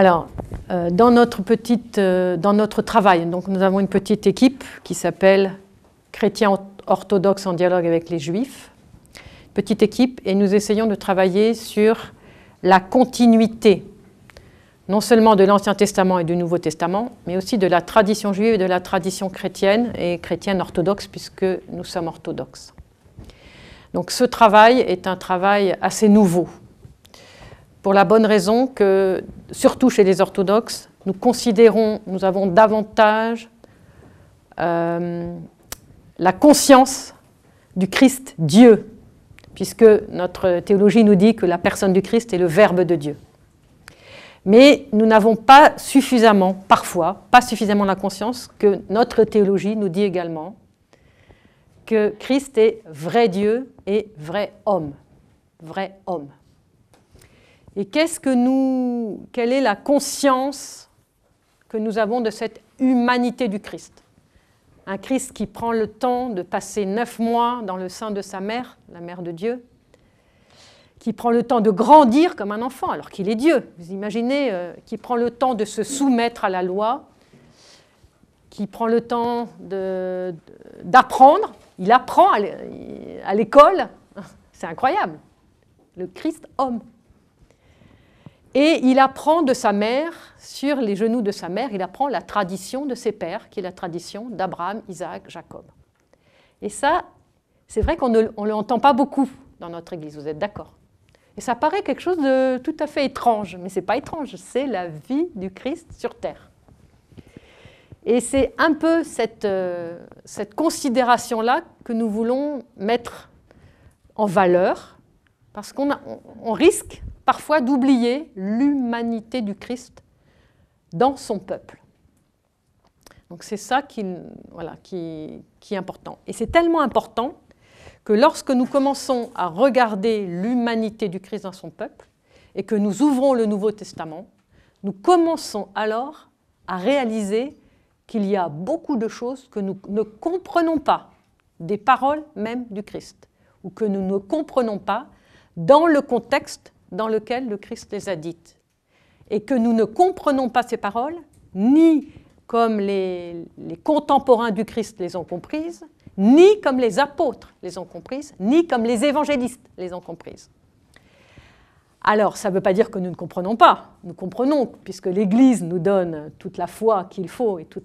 Alors, euh, dans, notre petite, euh, dans notre travail, donc nous avons une petite équipe qui s'appelle Chrétiens orthodoxes en dialogue avec les Juifs. Petite équipe, et nous essayons de travailler sur la continuité, non seulement de l'Ancien Testament et du Nouveau Testament, mais aussi de la tradition juive et de la tradition chrétienne, et chrétienne orthodoxe, puisque nous sommes orthodoxes. Donc ce travail est un travail assez nouveau pour la bonne raison que, surtout chez les orthodoxes, nous considérons, nous avons davantage euh, la conscience du Christ Dieu, puisque notre théologie nous dit que la personne du Christ est le Verbe de Dieu. Mais nous n'avons pas suffisamment, parfois, pas suffisamment la conscience que notre théologie nous dit également que Christ est vrai Dieu et vrai homme. Vrai homme. Et qu'est-ce que nous, quelle est la conscience que nous avons de cette humanité du Christ Un Christ qui prend le temps de passer neuf mois dans le sein de sa mère, la mère de Dieu, qui prend le temps de grandir comme un enfant alors qu'il est Dieu. Vous imaginez, euh, qui prend le temps de se soumettre à la loi, qui prend le temps d'apprendre. Il apprend à l'école. C'est incroyable. Le Christ homme. Et il apprend de sa mère, sur les genoux de sa mère, il apprend la tradition de ses pères, qui est la tradition d'Abraham, Isaac, Jacob. Et ça, c'est vrai qu'on ne l'entend pas beaucoup dans notre Église, vous êtes d'accord Et ça paraît quelque chose de tout à fait étrange, mais ce n'est pas étrange, c'est la vie du Christ sur terre. Et c'est un peu cette, euh, cette considération-là que nous voulons mettre en valeur parce qu'on risque parfois d'oublier l'humanité du Christ dans son peuple. Donc c'est ça qui est important. Et c'est tellement important que lorsque nous commençons à regarder l'humanité du Christ dans son peuple et que nous ouvrons le Nouveau Testament, nous commençons alors à réaliser qu'il y a beaucoup de choses que nous ne comprenons pas, des paroles même du Christ, ou que nous ne comprenons pas dans le contexte dans lequel le Christ les a dites. Et que nous ne comprenons pas ces paroles, ni comme les, contemporains du Christ les ont comprises, ni comme les apôtres les ont comprises, ni comme les évangélistes les ont comprises. Alors, ça ne veut pas dire que nous ne comprenons pas. Nous comprenons, puisque l'Église nous donne toute la foi qu'il faut et tout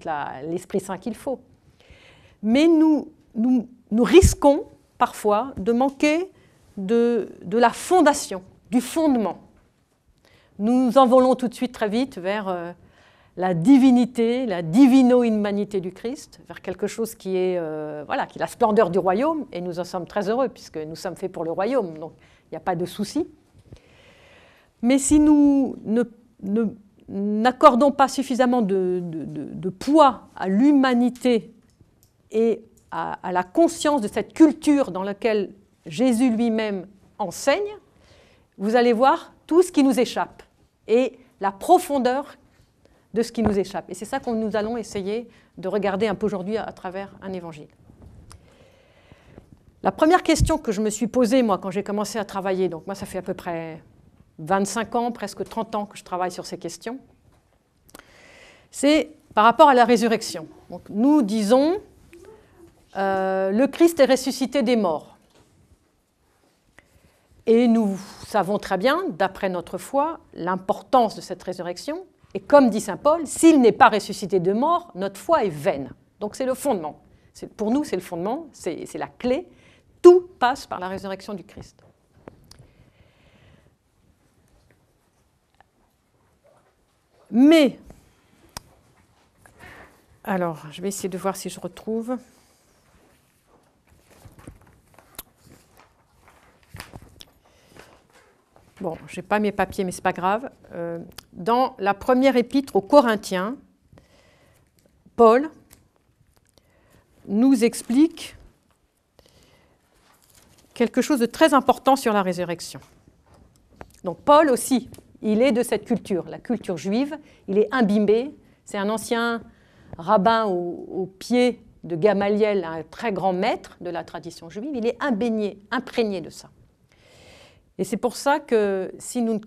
l'Esprit Saint qu'il faut. Mais nous, risquons parfois de manquer de, la fondation, du fondement. Nous nous envolons tout de suite très vite vers euh, la divinité, la divino-humanité du Christ, vers quelque chose qui est, euh, voilà, qui est la splendeur du royaume, et nous en sommes très heureux, puisque nous sommes faits pour le royaume, donc il n'y a pas de souci. Mais si nous n'accordons pas suffisamment de, poids à l'humanité et à, à, la conscience de cette culture dans laquelle Jésus lui-même enseigne, vous allez voir tout ce qui nous échappe et la profondeur de ce qui nous échappe. Et c'est ça que nous allons essayer de regarder un peu aujourd'hui à travers un évangile. La première question que je me suis posée, moi, quand j'ai commencé à travailler, donc moi, ça fait à peu près 25 ans, presque 30 ans que je travaille sur ces questions, c'est par rapport à la résurrection. nous disons, euh, le Christ est ressuscité des morts. Et nous savons très bien, d'après notre foi, l'importance de cette résurrection. Et comme dit Saint Paul, s'il n'est pas ressuscité de mort, notre foi est vaine. Donc c'est le fondement. Pour nous, c'est le fondement, c'est la clé. Tout passe par la résurrection du Christ. Mais, alors, je vais essayer de voir si je retrouve. Bon, je n'ai pas mes papiers, mais ce n'est pas grave. Euh, dans la première épître aux Corinthiens, Paul nous explique quelque chose de très important sur la résurrection. Donc Paul aussi, il est de cette culture, la culture juive, il est imbibé, c'est un ancien rabbin au, au, pied de Gamaliel, un très grand maître de la tradition juive, il est imbaigné, imprégné de ça. Et c'est pour ça que si nous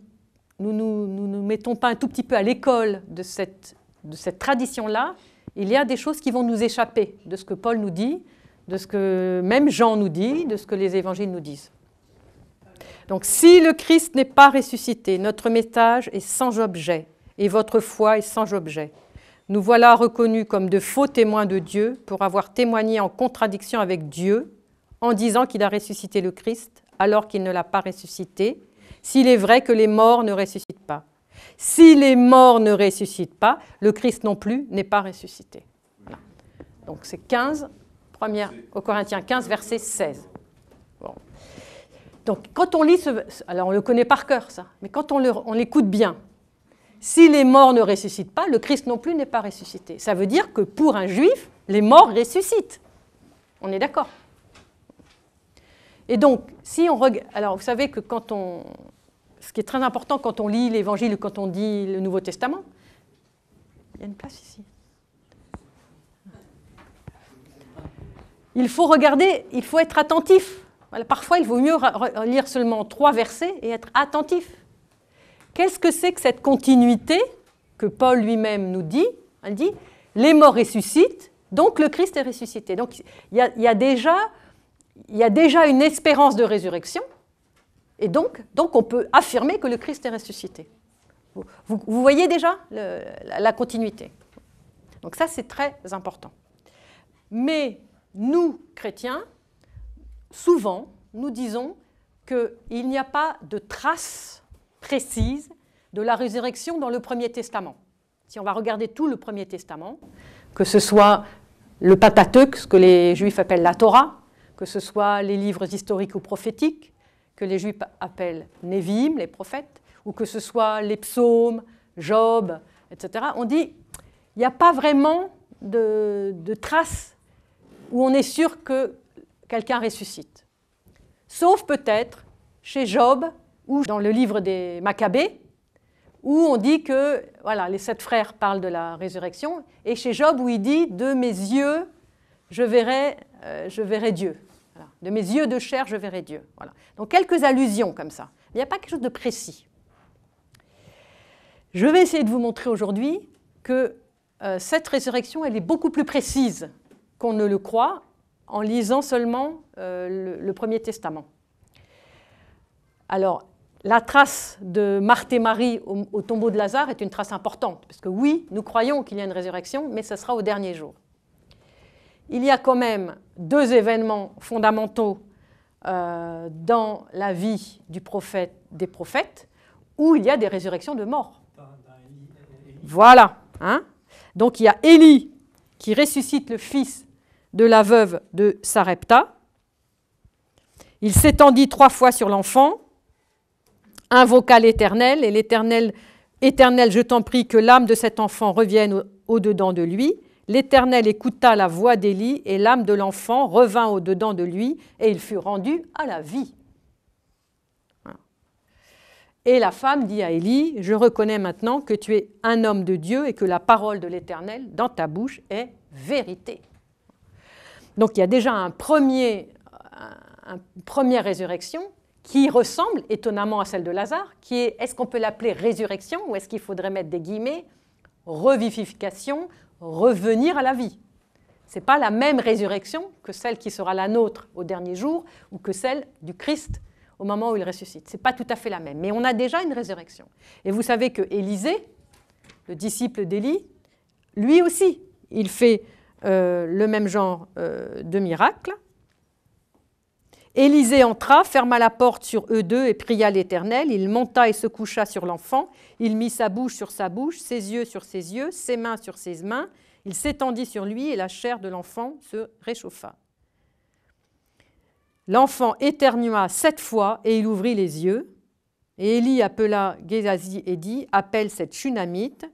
ne nous, mettons pas un tout petit peu à l'école de cette, de cette tradition-là, il y a des choses qui vont nous échapper de ce que Paul nous dit, de ce que même Jean nous dit, de ce que les évangiles nous disent. Donc si le Christ n'est pas ressuscité, notre message est sans objet et votre foi est sans objet. Nous voilà reconnus comme de faux témoins de Dieu pour avoir témoigné en contradiction avec Dieu en disant qu'il a ressuscité le Christ alors qu'il ne l'a pas ressuscité, s'il est vrai que les morts ne ressuscitent pas. Si les morts ne ressuscitent pas, le Christ non plus n'est pas ressuscité. Donc c'est 15, première, au Corinthiens 15, verset 16. Donc quand on lit ce... Alors on le connaît par cœur, ça, mais quand on l'écoute bien, si les morts ne ressuscitent pas, le Christ non plus n'est pas ressuscité. Ça veut dire que pour un juif, les morts ressuscitent. On est d'accord et donc, si on regarde. Alors, vous savez que quand on. Ce qui est très important quand on lit l'Évangile ou quand on dit le Nouveau Testament, il y a une place ici. Il faut regarder, il faut être attentif. parfois, il vaut mieux lire seulement trois versets et être attentif. Qu'est-ce que c'est que cette continuité que Paul lui-même nous dit Il dit les morts ressuscitent, donc le Christ est ressuscité. Donc, il y a déjà il y a déjà une espérance de résurrection, et donc, donc on peut affirmer que le Christ est ressuscité. Vous, voyez déjà la, continuité. Donc ça, c'est très important. Mais nous, chrétiens, souvent, nous disons qu'il n'y a pas de trace précise de la résurrection dans le Premier Testament. Si on va regarder tout le Premier Testament, que ce soit le Pentateuque, ce que les Juifs appellent la Torah, que ce soit les livres historiques ou prophétiques, que les Juifs appellent Névim, les prophètes, ou que ce soit les psaumes, Job, etc., on dit il n'y a pas vraiment de, traces où on est sûr que quelqu'un ressuscite. Sauf peut-être chez Job ou dans le livre des Maccabées, où on dit que voilà, les sept frères parlent de la résurrection, et chez Job où il dit De mes yeux, je verrai, euh, je verrai Dieu. De mes yeux de chair, je verrai Dieu. Voilà. Donc quelques allusions comme ça. il n'y a pas quelque chose de précis. Je vais essayer de vous montrer aujourd'hui que euh, cette résurrection, elle est beaucoup plus précise qu'on ne le croit en lisant seulement euh, le, Premier Testament. Alors, la trace de Marthe et Marie au, au tombeau de Lazare est une trace importante, parce que oui, nous croyons qu'il y a une résurrection, mais ce sera au dernier jour il y a quand même deux événements fondamentaux euh, dans la vie du prophète, des prophètes, où il y a des résurrections de morts. Voilà. Hein. Donc il y a Élie qui ressuscite le fils de la veuve de Sarepta. Il s'étendit trois fois sur l'enfant, invoqua l'Éternel, et l'Éternel, Éternel, je t'en prie que l'âme de cet enfant revienne au-dedans de lui, L'Éternel écouta la voix d'Élie, et l'âme de l'enfant revint au-dedans de lui, et il fut rendu à la vie. Et la femme dit à Élie, je reconnais maintenant que tu es un homme de Dieu et que la parole de l'Éternel dans ta bouche est vérité. Donc il y a déjà un premier, une première résurrection qui ressemble étonnamment à celle de Lazare, qui est, est-ce qu'on peut l'appeler résurrection ou est-ce qu'il faudrait mettre des guillemets, revivification, revenir à la vie. Ce n'est pas la même résurrection que celle qui sera la nôtre au dernier jour ou que celle du Christ au moment où il ressuscite. Ce n'est pas tout à fait la même, mais on a déjà une résurrection. Et vous savez que Élisée, le disciple d'Élie, lui aussi, il fait euh, le même genre euh, de miracle. Élisée entra, ferma la porte sur eux deux et pria l'Éternel. Il monta et se coucha sur l'enfant. Il mit sa bouche sur sa bouche, ses yeux sur ses yeux, ses mains sur ses mains. Il s'étendit sur lui et la chair de l'enfant se réchauffa. L'enfant éternua sept fois et il ouvrit les yeux. Et Élie appela Gezazi et dit Appelle cette Chunamite.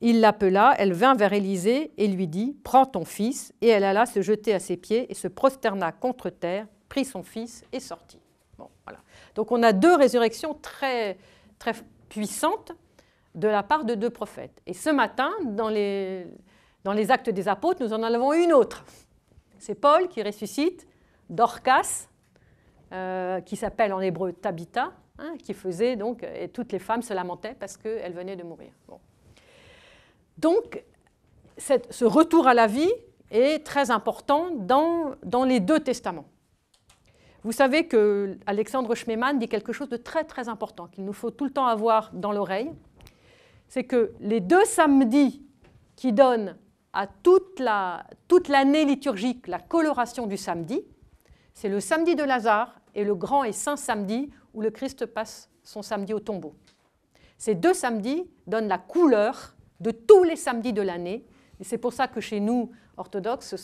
Il l'appela, elle vint vers Élisée et lui dit Prends ton fils. Et elle alla se jeter à ses pieds et se prosterna contre terre, prit son fils et sortit. Bon, voilà. Donc on a deux résurrections très, très puissantes de la part de deux prophètes. Et ce matin, dans les, dans les actes des apôtres, nous en avons une autre. C'est Paul qui ressuscite Dorcas, euh, qui s'appelle en hébreu Tabitha, hein, qui faisait donc, et toutes les femmes se lamentaient parce qu'elle venait de mourir. Bon. Donc, ce retour à la vie est très important dans, les deux testaments. Vous savez que Alexandre Schmemann dit quelque chose de très très important qu'il nous faut tout le temps avoir dans l'oreille, c'est que les deux samedis qui donnent à toute, toute l'année liturgique la coloration du samedi, c'est le samedi de Lazare et le grand et saint samedi où le Christ passe son samedi au tombeau. Ces deux samedis donnent la couleur de tous les samedis de l'année. Et c'est pour ça que chez nous, orthodoxes,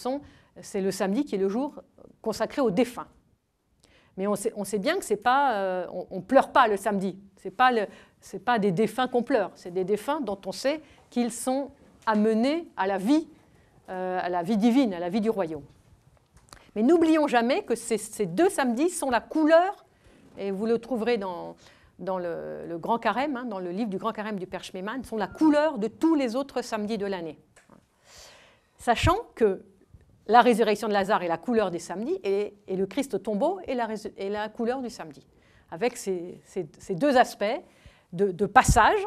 c'est le samedi qui est le jour consacré aux défunts. Mais on sait, bien que c'est pas, euh, on, pleure pas le samedi. C'est pas le, pas des défunts qu'on pleure. C'est des défunts dont on sait qu'ils sont amenés à la vie, euh, à la vie divine, à la vie du royaume. Mais n'oublions jamais que ces, deux samedis sont la couleur, et vous le trouverez dans, dans le, Grand Carême, hein, dans le livre du Grand Carême du Père Schmemann, sont la couleur de tous les autres samedis de l'année. Sachant que la résurrection de Lazare est la couleur des samedis et, le Christ au tombeau est la, couleur du samedi, avec ces, deux aspects de, de, passage.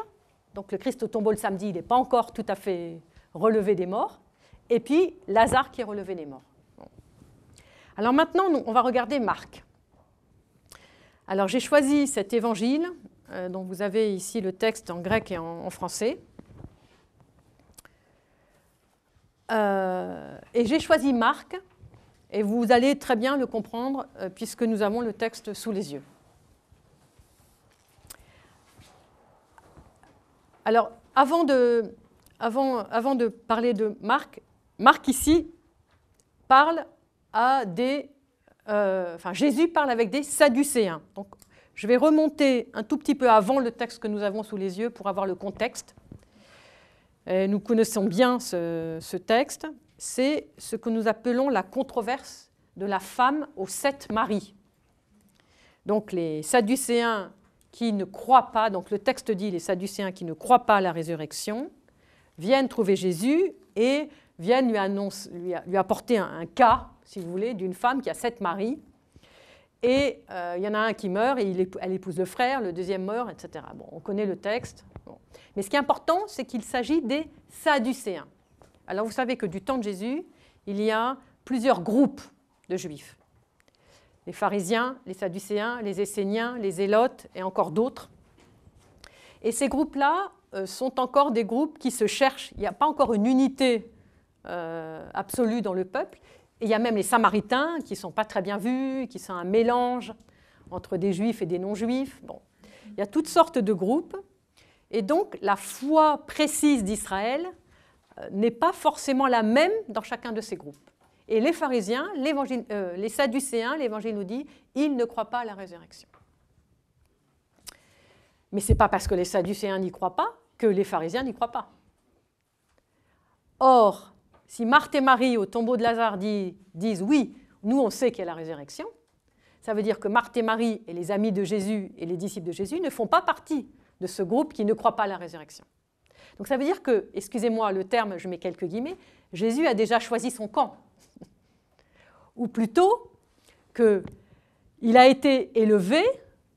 Donc le Christ au tombeau le samedi, il n'est pas encore tout à fait relevé des morts, et puis Lazare qui est relevé des morts. Alors maintenant, on va regarder Marc. Alors j'ai choisi cet évangile, euh, dont vous avez ici le texte en grec et en, français. Euh, et j'ai choisi Marc, et vous allez très bien le comprendre euh, puisque nous avons le texte sous les yeux. Alors, avant de parler de Marc, Marc ici parle à des euh, enfin Jésus parle avec des Sadducéens. Donc je vais remonter un tout petit peu avant le texte que nous avons sous les yeux pour avoir le contexte. nous connaissons bien ce, texte. C'est ce que nous appelons la controverse de la femme aux sept maris. Donc les Sadducéens qui ne croient pas, donc le texte dit les Sadducéens qui ne croient pas à la résurrection, viennent trouver Jésus et viennent lui, annonce, lui, apporter un, cas si vous voulez, d'une femme qui a sept maris. Et euh, il y en a un qui meurt et elle épouse le frère, le deuxième meurt, etc. Bon, on connaît le texte. Mais ce qui est important, c'est qu'il s'agit des Sadducéens. Alors vous savez que du temps de Jésus, il y a plusieurs groupes de juifs. Les pharisiens, les sadducéens, les esséniens, les élotes et encore d'autres. Et ces groupes-là euh, sont encore des groupes qui se cherchent. Il n'y a pas encore une unité euh, absolue dans le peuple. Et il y a même les Samaritains qui ne sont pas très bien vus, qui sont un mélange entre des juifs et des non-juifs. Bon. Il y a toutes sortes de groupes. Et donc la foi précise d'Israël euh, n'est pas forcément la même dans chacun de ces groupes. Et les pharisiens, euh, les sadducéens, l'évangile nous dit, ils ne croient pas à la résurrection. Mais ce n'est pas parce que les sadducéens n'y croient pas que les pharisiens n'y croient pas. Or, si Marthe et Marie au tombeau de Lazare disent oui, nous on sait qu'il y a la résurrection, ça veut dire que Marthe et Marie et les amis de Jésus et les disciples de Jésus ne font pas partie de ce groupe qui ne croit pas à la résurrection. Donc ça veut dire que, excusez-moi le terme, je mets quelques guillemets, Jésus a déjà choisi son camp. Ou plutôt qu'il a été élevé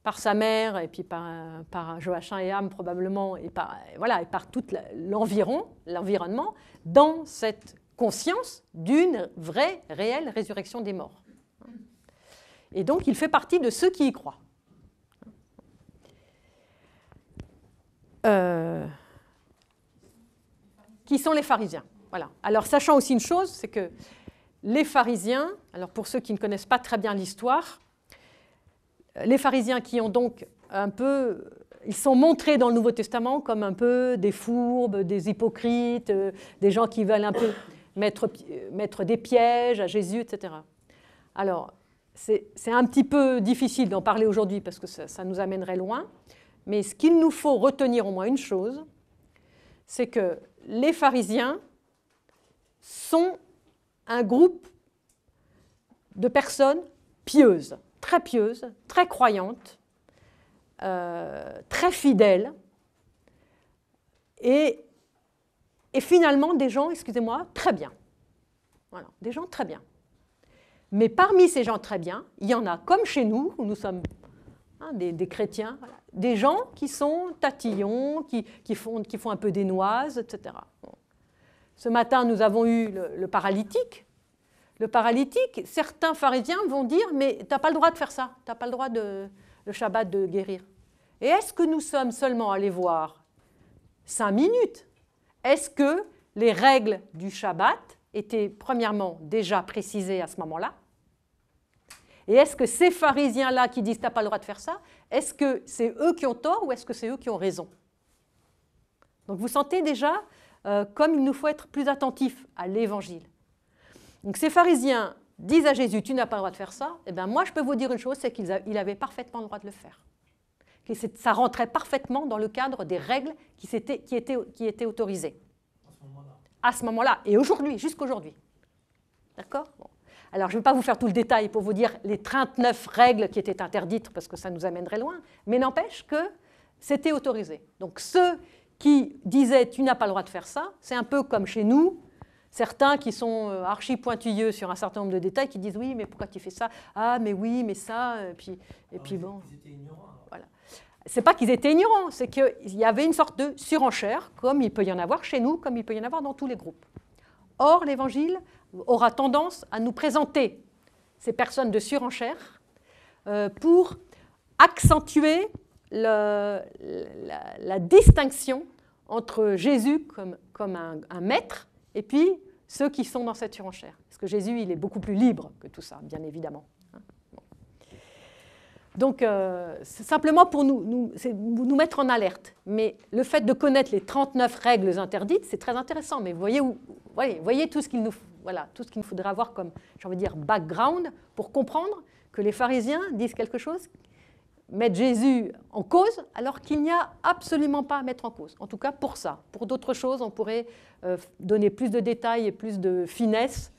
par sa mère et puis par, Joachim et Am, probablement et par, voilà, et par tout l'environnement, dans cette conscience d'une vraie, réelle résurrection des morts. Et donc il fait partie de ceux qui y croient. Euh, qui sont les pharisiens. Voilà. Alors sachant aussi une chose, c'est que les pharisiens, alors pour ceux qui ne connaissent pas très bien l'histoire, les pharisiens qui ont donc un peu, ils sont montrés dans le Nouveau Testament comme un peu des fourbes, des hypocrites, euh, des gens qui veulent un peu mettre, des pièges à Jésus, etc. Alors, c'est un petit peu difficile d'en parler aujourd'hui parce que ça, nous amènerait loin, mais ce qu'il nous faut retenir au moins une chose, c'est que les pharisiens sont un groupe de personnes pieuses, très pieuses, très croyantes, euh, très fidèles, et et finalement des gens, excusez-moi, très bien. Voilà, des gens très bien. Mais parmi ces gens très bien, il y en a, comme chez nous, où nous sommes hein, des, chrétiens, des gens qui sont tatillons, qui, font, qui font un peu des noises, etc. Ce matin, nous avons eu le, paralytique. Le paralytique, certains pharisiens vont dire, mais tu n'as pas le droit de faire ça, tu n'as pas le droit de, le Shabbat de guérir. Et est-ce que nous sommes seulement allés voir cinq minutes est-ce que les règles du Shabbat étaient premièrement déjà précisées à ce moment-là Et est-ce que ces pharisiens-là qui disent t'as pas le droit de faire ça, est-ce que c'est eux qui ont tort ou est-ce que c'est eux qui ont raison Donc vous sentez déjà euh, comme il nous faut être plus attentifs à l'Évangile. Donc ces pharisiens disent à Jésus, tu n'as pas le droit de faire ça, et eh bien moi je peux vous dire une chose, c'est qu'il avait parfaitement le droit de le faire et ça rentrait parfaitement dans le cadre des règles qui, étaient, qui, qui autorisées. À ce moment-là. et aujourd'hui, jusqu'aujourd'hui. D'accord Alors, je ne vais pas vous faire tout le détail pour vous dire les 39 règles qui étaient interdites, parce que ça nous amènerait loin, mais n'empêche que c'était autorisé. Donc, ceux qui disaient tu n'as pas le droit de faire ça, c'est un peu comme chez nous, certains qui sont euh, archi pointilleux sur un certain nombre de détails, qui disent oui, mais pourquoi tu fais ça Ah, mais oui, mais ça, et euh, puis, et ah, puis bon c'est pas qu'ils étaient ignorants, c'est qu'il y avait une sorte de surenchère, comme il peut y en avoir chez nous, comme il peut y en avoir dans tous les groupes. Or, l'Évangile aura tendance à nous présenter ces personnes de surenchère euh, pour accentuer le, la, distinction entre Jésus comme, comme un, un, maître et puis ceux qui sont dans cette surenchère. Parce que Jésus, il est beaucoup plus libre que tout ça, bien évidemment. Donc, euh, simplement pour nous, nous, mettre en alerte. Mais le fait de connaître les 39 règles interdites, c'est très intéressant. Mais voyez, voyez, tout ce qu'il nous, voilà, tout ce qu'il nous faudra avoir comme, j'ai envie dire, background pour comprendre que les pharisiens disent quelque chose, mettent Jésus en cause, alors qu'il n'y a absolument pas à mettre en cause. En tout cas, pour ça. Pour d'autres choses, on pourrait euh, donner plus de détails et plus de finesse,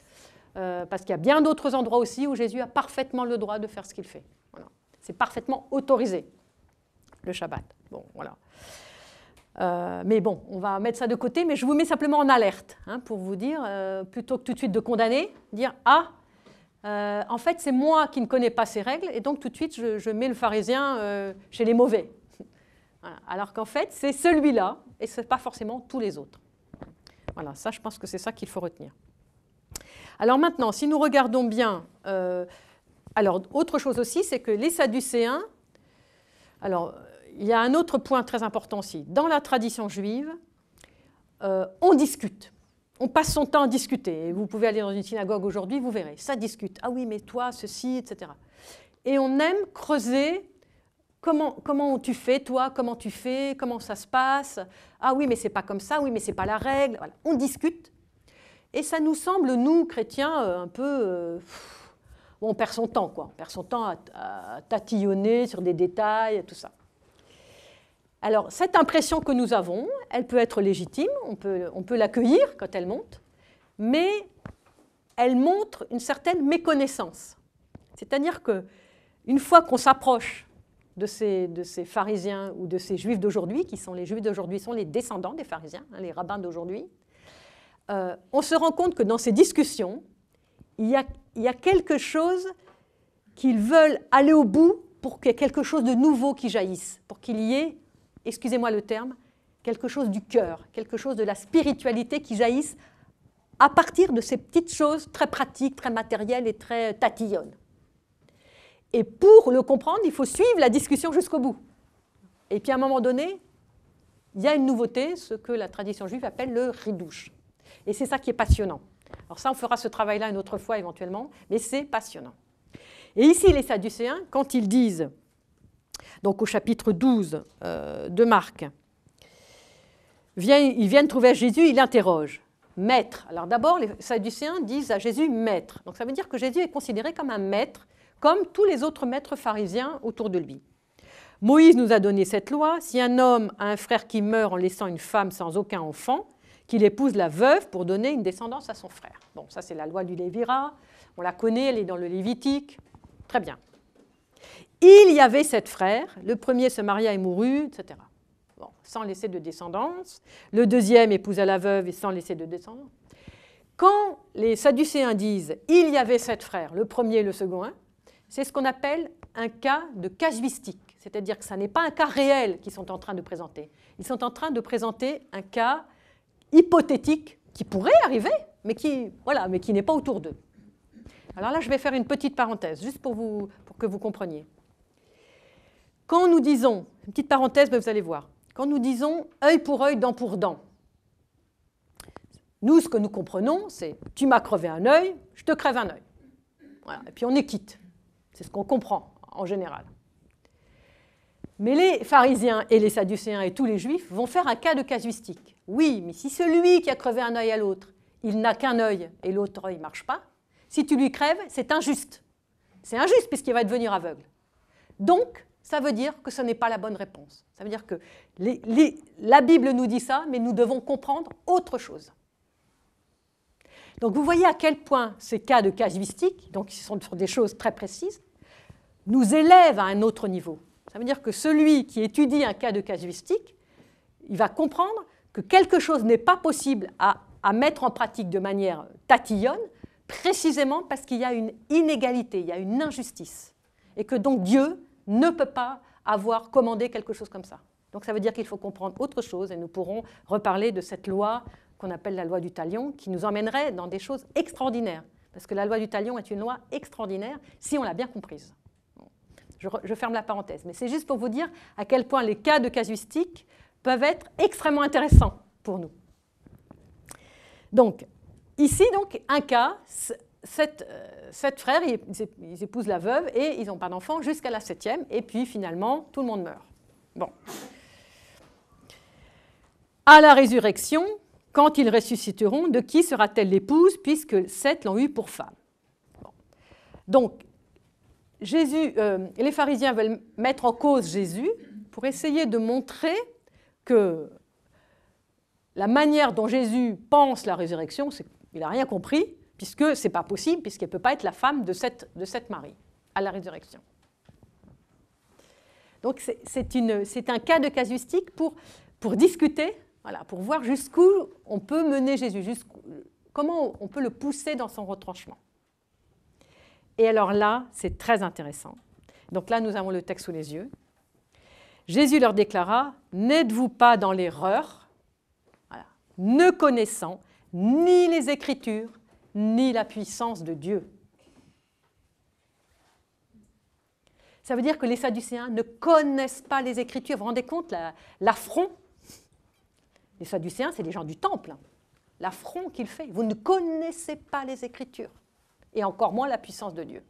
euh, parce qu'il y a bien d'autres endroits aussi où Jésus a parfaitement le droit de faire ce qu'il fait. C'est parfaitement autorisé, le Shabbat. Bon, voilà. Euh, mais bon, on va mettre ça de côté, mais je vous mets simplement en alerte hein, pour vous dire, euh, plutôt que tout de suite de condamner, dire Ah, euh, en fait, c'est moi qui ne connais pas ces règles, et donc tout de suite, je, mets le pharisien chez les mauvais. Alors qu'en fait, c'est celui-là, et ce n'est pas forcément tous les autres. Voilà, ça, je pense que c'est ça qu'il faut retenir. Alors maintenant, si nous regardons bien alors, autre chose aussi, c'est que les Sadducéens, alors, il y a un autre point très important aussi. Dans la tradition juive, euh, on discute. On passe son temps à discuter. vous pouvez aller dans une synagogue aujourd'hui, vous verrez, ça discute. Ah oui, mais toi, ceci, etc. Et on aime creuser comment, comment tu fais, toi, comment tu fais, comment ça se passe. Ah oui, mais c'est pas comme ça, oui, mais c'est pas la règle. On discute. Et ça nous semble, nous, chrétiens, euh, un peu. Euh, on perd son temps, quoi. perd son temps à, tatillonner sur des détails, et tout ça. Alors, cette impression que nous avons, elle peut être légitime, on peut, on peut l'accueillir quand elle monte, mais elle montre une certaine méconnaissance. C'est-à-dire que une fois qu'on s'approche de ces, de ces, pharisiens ou de ces juifs d'aujourd'hui, qui sont les juifs d'aujourd'hui, sont les descendants des pharisiens, hein, les rabbins d'aujourd'hui, euh, on se rend compte que dans ces discussions, il y a, quelque chose qu'ils veulent aller au bout pour qu'il y ait quelque chose de nouveau qui jaillisse, pour qu'il y ait, excusez-moi le terme, quelque chose du cœur, quelque chose de la spiritualité qui jaillisse à partir de ces petites choses très pratiques, très matérielles et très tatillonnes. Et pour le comprendre, il faut suivre la discussion jusqu'au bout. Et puis à un moment donné, il y a une nouveauté, ce que la tradition juive appelle le ridouche. Et c'est ça qui est passionnant. Alors ça, on fera ce travail-là une autre fois éventuellement, mais c'est passionnant. Et ici, les Sadducéens, quand ils disent, donc au chapitre 12 euh, de Marc, ils viennent trouver Jésus, ils l'interrogent. Maître. Alors d'abord, les Sadducéens disent à Jésus maître. Donc ça veut dire que Jésus est considéré comme un maître, comme tous les autres maîtres pharisiens autour de lui. Moïse nous a donné cette loi. Si un homme a un frère qui meurt en laissant une femme sans aucun enfant, qu'il épouse la veuve pour donner une descendance à son frère. Bon, ça c'est la loi du Lévira, on la connaît, elle est dans le Lévitique. Très bien. Il y avait sept frères, le premier se maria et mourut, etc. Bon, sans laisser de descendance. Le deuxième épousa la veuve et sans laisser de descendance. Quand les Sadducéens disent il y avait sept frères, le premier et le second, c'est ce qu'on appelle un cas de casuistique, c'est-à-dire que ça n'est pas un cas réel qu'ils sont en train de présenter. Ils sont en train de présenter un cas hypothétique qui pourrait arriver, mais qui, voilà, mais qui n'est pas autour d'eux. Alors là, je vais faire une petite parenthèse, juste pour, vous, pour que vous compreniez. Quand nous disons, une petite parenthèse, mais vous allez voir, quand nous disons œil pour œil, dent pour dent, nous, ce que nous comprenons, c'est tu m'as crevé un œil, je te crève un œil. et puis on est quitte. C'est ce qu'on comprend en général. Mais les pharisiens et les sadducéens et tous les juifs vont faire un cas de casuistique. Oui, mais si celui qui a crevé un œil à l'autre, il n'a qu'un œil et l'autre œil ne marche pas, si tu lui crèves, c'est injuste. C'est injuste puisqu'il va devenir aveugle. Donc, ça veut dire que ce n'est pas la bonne réponse. Ça veut dire que la Bible nous dit ça, mais nous devons comprendre autre chose. Donc vous voyez à quel point ces cas de casuistique, donc qui sont sur des choses très précises, nous élèvent à un autre niveau. Ça veut dire que celui qui étudie un cas de casuistique, il va comprendre que quelque chose n'est pas possible à, mettre en pratique de manière tatillonne, précisément parce qu'il y a une inégalité, il y a une injustice, et que donc Dieu ne peut pas avoir commandé quelque chose comme ça. Donc ça veut dire qu'il faut comprendre autre chose, et nous pourrons reparler de cette loi qu'on appelle la loi du talion, qui nous emmènerait dans des choses extraordinaires, parce que la loi du talion est une loi extraordinaire si on l'a bien comprise. Je, je ferme la parenthèse, mais c'est juste pour vous dire à quel point les cas de casuistique peuvent être extrêmement intéressants pour nous. Donc, ici, donc, un cas, sept, euh, sept frères, ils épousent la veuve et ils n'ont pas d'enfant jusqu'à la septième, et puis finalement, tout le monde meurt. Bon. À la résurrection, quand ils ressusciteront, de qui sera-t-elle l'épouse, puisque sept l'ont eue pour femme Donc, Jésus, euh, les pharisiens veulent mettre en cause Jésus pour essayer de montrer que la manière dont Jésus pense la résurrection, c'est il n'a rien compris, puisque ce n'est pas possible, puisqu'elle ne peut pas être la femme de cette, de cette Marie à la résurrection. Donc c'est un cas de casuistique pour, pour discuter, voilà, pour voir jusqu'où on peut mener Jésus, comment on peut le pousser dans son retranchement. Et alors là, c'est très intéressant. Donc là, nous avons le texte sous les yeux. Jésus leur déclara, N'êtes-vous pas dans l'erreur Ne connaissant ni les Écritures, ni la puissance de Dieu. Ça veut dire que les Sadducéens ne connaissent pas les Écritures. Vous vous rendez compte l'affront Les Sadducéens, c'est les gens du Temple. Hein. L'affront qu'il fait. Vous ne connaissez pas les Écritures, et encore moins la puissance de Dieu.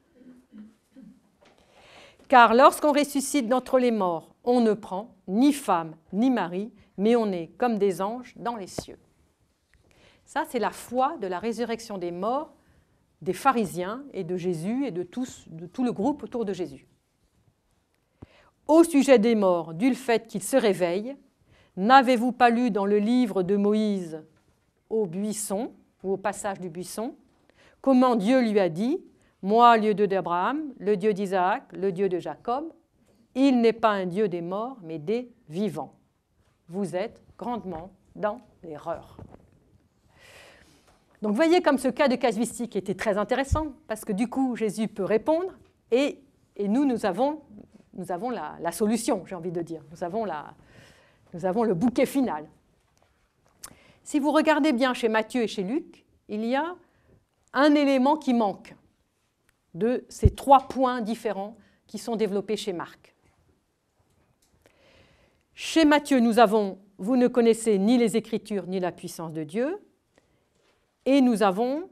Car lorsqu'on ressuscite d'entre les morts, on ne prend ni femme ni mari, mais on est comme des anges dans les cieux. Ça, c'est la foi de la résurrection des morts des pharisiens et de Jésus et de, tout le groupe autour de Jésus. Au sujet des morts, du fait qu'ils se réveillent, n'avez-vous pas lu dans le livre de Moïse au buisson ou au passage du buisson comment Dieu lui a dit, moi, lieu Dieu d'Abraham, le Dieu d'Isaac, le Dieu de Jacob, il n'est pas un Dieu des morts, mais des vivants. Vous êtes grandement dans l'erreur. Donc voyez comme ce cas de casuistique était très intéressant, parce que du coup Jésus peut répondre, et, nous, nous avons, nous avons la, solution, j'ai envie de dire. Nous avons, nous avons le bouquet final. Si vous regardez bien chez Matthieu et chez Luc, il y a un élément qui manque de ces trois points différents qui sont développés chez Marc. Chez Matthieu, nous avons Vous ne connaissez ni les Écritures ni la puissance de Dieu. Et nous avons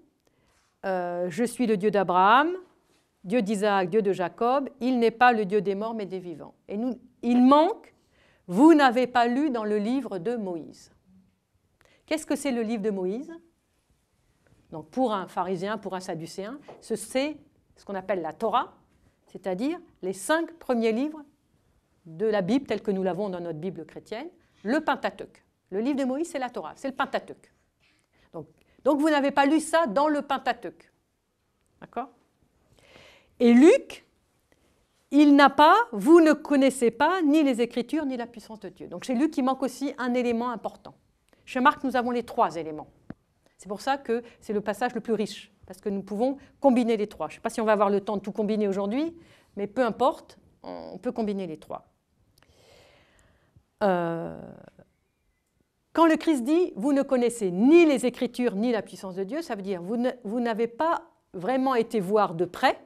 euh, Je suis le Dieu d'Abraham, Dieu d'Isaac, Dieu de Jacob. Il n'est pas le Dieu des morts mais des vivants. Et nous, il manque Vous n'avez pas lu dans le livre de Moïse. Qu'est-ce que c'est le livre de Moïse Donc pour un pharisien, pour un sadducéen, c'est ce qu'on appelle la Torah, c'est-à-dire les cinq premiers livres de la Bible telle que nous l'avons dans notre Bible chrétienne, le Pentateuque. Le livre de Moïse, c'est la Torah, c'est le Pentateuque. Donc, vous n'avez pas lu ça dans le Pentateuque. D'accord Et Luc, il n'a pas, vous ne connaissez pas ni les Écritures ni la puissance de Dieu. Donc chez Luc, il manque aussi un élément important. Chez Marc, nous avons les trois éléments. C'est pour ça que c'est le passage le plus riche, parce que nous pouvons combiner les trois. Je ne sais pas si on va avoir le temps de tout combiner aujourd'hui, mais peu importe, on peut combiner les trois. Euh, quand le Christ dit vous ne connaissez ni les Écritures ni la puissance de Dieu, ça veut dire vous n'avez pas vraiment été voir de près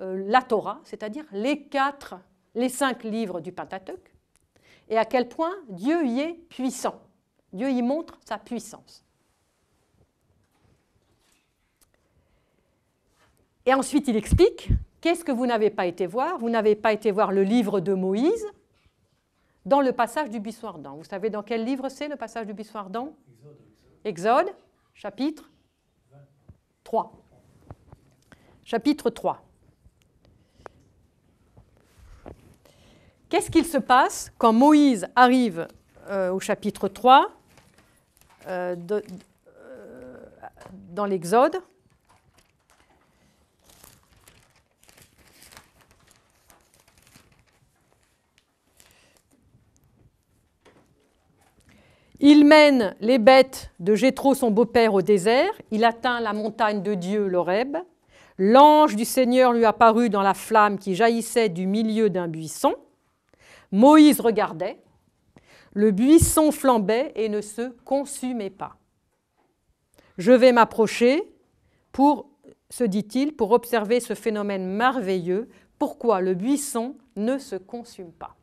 euh, la Torah, c'est-à-dire les quatre, les cinq livres du Pentateuque, et à quel point Dieu y est puissant. Dieu y montre sa puissance. Et ensuite, il explique qu'est-ce que vous n'avez pas été voir Vous n'avez pas été voir le livre de Moïse, dans le passage du buisson ardent. Vous savez dans quel livre c'est le passage du buisson ardent Exode, chapitre 3. Chapitre 3. Qu'est-ce qu'il se passe quand Moïse arrive euh, au chapitre 3 euh, euh, dans l'Exode Il mène les bêtes de Jéthro, son beau-père, au désert. Il atteint la montagne de Dieu, l'Oreb. L'ange du Seigneur lui apparut dans la flamme qui jaillissait du milieu d'un buisson. Moïse regardait. Le buisson flambait et ne se consumait pas. Je vais m'approcher pour, se dit-il, pour observer ce phénomène merveilleux, pourquoi le buisson ne se consume pas.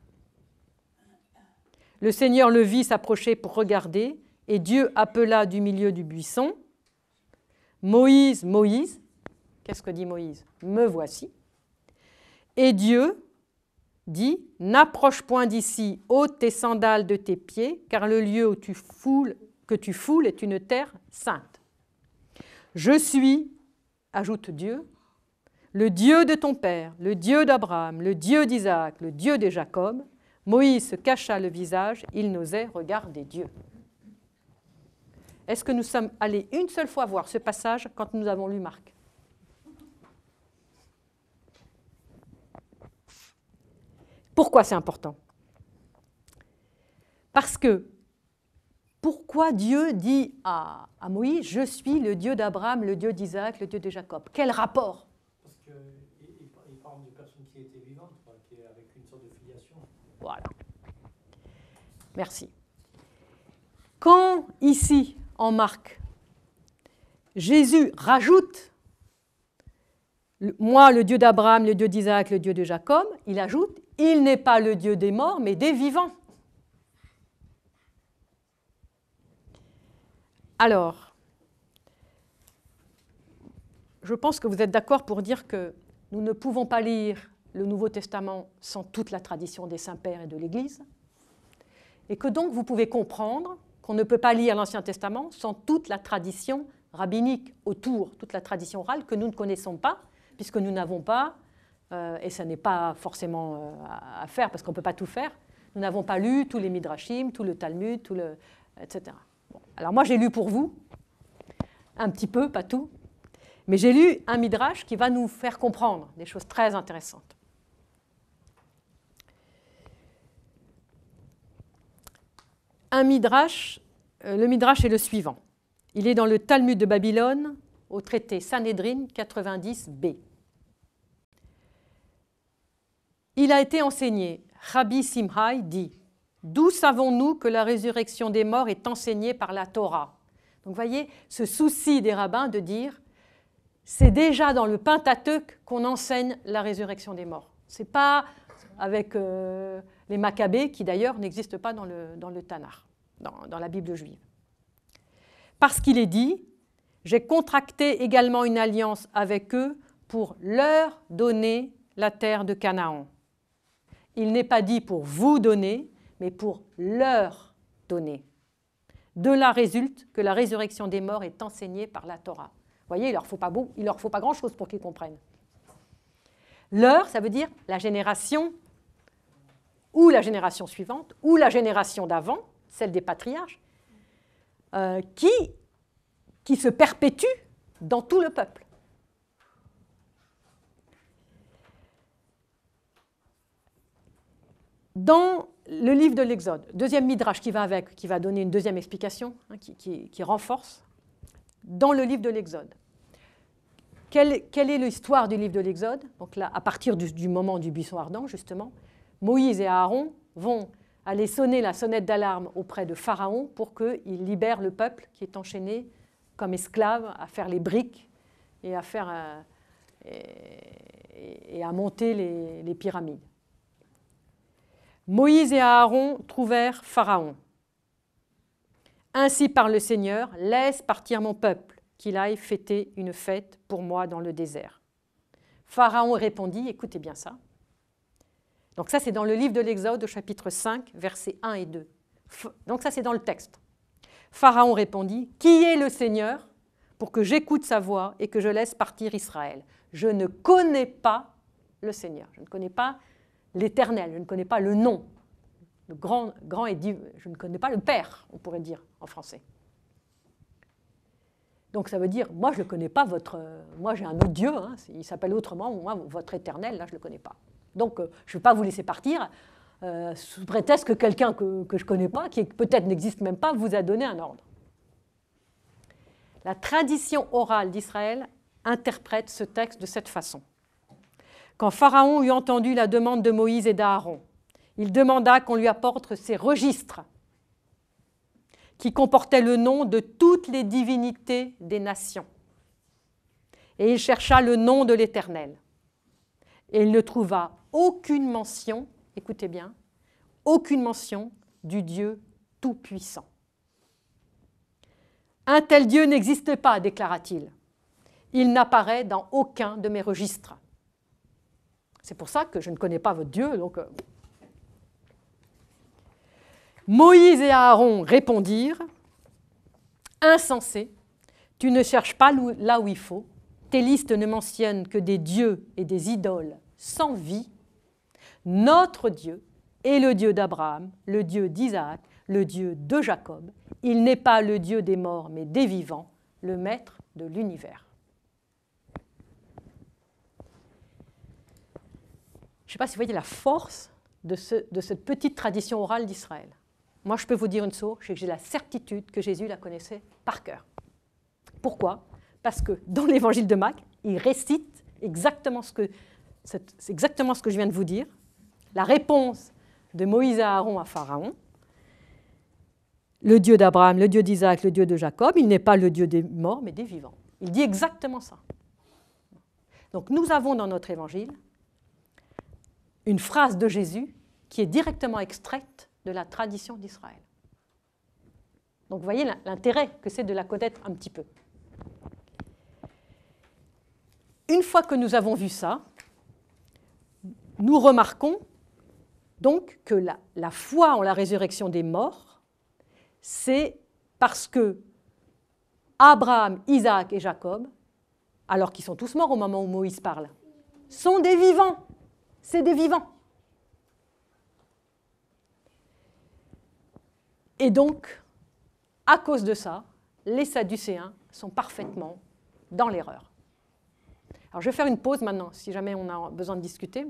Le Seigneur le vit s'approcher pour regarder, et Dieu appela du milieu du buisson Moïse, Moïse. Qu'est-ce que dit Moïse Me voici. Et Dieu dit N'approche point d'ici, ôte tes sandales de tes pieds, car le lieu où tu foules, que tu foules est une terre sainte. Je suis, ajoute Dieu, le Dieu de ton père, le Dieu d'Abraham, le Dieu d'Isaac, le Dieu de Jacob. Moïse cacha le visage, il n'osait regarder Dieu. Est-ce que nous sommes allés une seule fois voir ce passage quand nous avons lu Marc Pourquoi c'est important Parce que pourquoi Dieu dit à, Moïse, je suis le Dieu d'Abraham, le Dieu d'Isaac, le Dieu de Jacob Quel rapport Voilà. Merci. Quand ici, en Marc, Jésus rajoute, moi, le Dieu d'Abraham, le Dieu d'Isaac, le Dieu de Jacob, il ajoute, il n'est pas le Dieu des morts, mais des vivants. Alors, je pense que vous êtes d'accord pour dire que nous ne pouvons pas lire le Nouveau Testament sans toute la tradition des saints-pères et de l'Église, et que donc vous pouvez comprendre qu'on ne peut pas lire l'Ancien Testament sans toute la tradition rabbinique autour, toute la tradition orale que nous ne connaissons pas, puisque nous n'avons pas, euh, et ça n'est pas forcément euh, à faire parce qu'on ne peut pas tout faire, nous n'avons pas lu tous les Midrashim, tout le Talmud, tout le, etc. Alors moi j'ai lu pour vous, un petit peu, pas tout, mais j'ai lu un Midrash qui va nous faire comprendre des choses très intéressantes. un midrash, euh, le midrash est le suivant. Il est dans le Talmud de Babylone, au traité Sanhedrin 90b. Il a été enseigné. Rabbi Simhai dit D'où savons-nous que la résurrection des morts est enseignée par la Torah Donc, voyez, ce souci des rabbins de dire c'est déjà dans le Pentateuque qu'on enseigne la résurrection des morts. C'est pas avec euh, les Maccabées, qui d'ailleurs n'existent pas dans le, dans le Tanar, dans, la Bible juive. Parce qu'il est dit, j'ai contracté également une alliance avec eux pour leur donner la terre de Canaan. Il n'est pas dit pour vous donner, mais pour leur donner. De là résulte que la résurrection des morts est enseignée par la Torah. Vous voyez, il leur faut pas, il leur faut pas grand-chose pour qu'ils comprennent. Leur, ça veut dire la génération ou la génération suivante, ou la génération d'avant, celle des patriarches, euh, qui, se perpétue dans tout le peuple. Dans le livre de l'Exode, deuxième midrash qui va avec, qui va donner une deuxième explication, hein, qui, renforce, dans le livre de l'Exode. Quelle, est l'histoire du livre de l'Exode Donc là, à partir du moment du buisson ardent, justement, Moïse et Aaron vont aller sonner la sonnette d'alarme auprès de Pharaon pour qu'il libère le peuple qui est enchaîné comme esclave à faire les briques et à, faire, euh, et, à monter les, les pyramides. Moïse et Aaron trouvèrent Pharaon. Ainsi parle le Seigneur, laisse partir mon peuple, qu'il aille fêter une fête pour moi dans le désert. Pharaon répondit, écoutez bien ça, donc ça, c'est dans le livre de l'Exode, au chapitre 5, versets 1 et 2. Donc ça, c'est dans le texte. Pharaon répondit, Qui est le Seigneur pour que j'écoute sa voix et que je laisse partir Israël Je ne connais pas le Seigneur, je ne connais pas l'Éternel, je ne connais pas le nom, le grand, grand et je ne connais pas le Père, on pourrait dire en français. Donc ça veut dire, moi je ne connais pas votre, moi j'ai un autre Dieu, hein. il s'appelle autrement, moi votre Éternel, là je ne le connais pas. Donc, euh, je ne vais pas vous laisser partir euh, sous prétexte que quelqu'un que, que je ne connais pas, qui peut-être n'existe même pas, vous a donné un ordre. La tradition orale d'Israël interprète ce texte de cette façon. Quand Pharaon eut entendu la demande de Moïse et d'Aaron, il demanda qu'on lui apporte ses registres qui comportaient le nom de toutes les divinités des nations. Et il chercha le nom de l'Éternel. Et il le trouva aucune mention, écoutez bien, aucune mention du Dieu Tout-Puissant. Un tel Dieu n'existe pas, déclara-t-il. Il, n'apparaît dans aucun de mes registres. C'est pour ça que je ne connais pas votre Dieu, donc... Euh. Moïse et Aaron répondirent, Insensé, tu ne cherches pas là où il faut, tes listes ne mentionnent que des dieux et des idoles sans vie notre Dieu est le Dieu d'Abraham, le Dieu d'Isaac, le Dieu de Jacob. Il n'est pas le Dieu des morts, mais des vivants, le Maître de l'univers. Je ne sais pas si vous voyez la force de, ce, de cette petite tradition orale d'Israël. Moi, je peux vous dire une chose, j'ai la certitude que Jésus la connaissait par cœur. Pourquoi Parce que dans l'évangile de Mac, il récite exactement ce que, exactement ce que je viens de vous dire, la réponse de Moïse à Aaron à Pharaon, le Dieu d'Abraham, le Dieu d'Isaac, le Dieu de Jacob, il n'est pas le Dieu des morts, mais des vivants. Il dit exactement ça. Donc nous avons dans notre évangile une phrase de Jésus qui est directement extraite de la tradition d'Israël. Donc vous voyez l'intérêt que c'est de la connaître un petit peu. Une fois que nous avons vu ça, nous remarquons donc que la, foi en la résurrection des morts, c'est parce que Abraham, Isaac et Jacob, alors qu'ils sont tous morts au moment où Moïse parle, sont des vivants. C'est des vivants. Et donc, à cause de ça, les Sadducéens sont parfaitement dans l'erreur. Alors je vais faire une pause maintenant, si jamais on a besoin de discuter,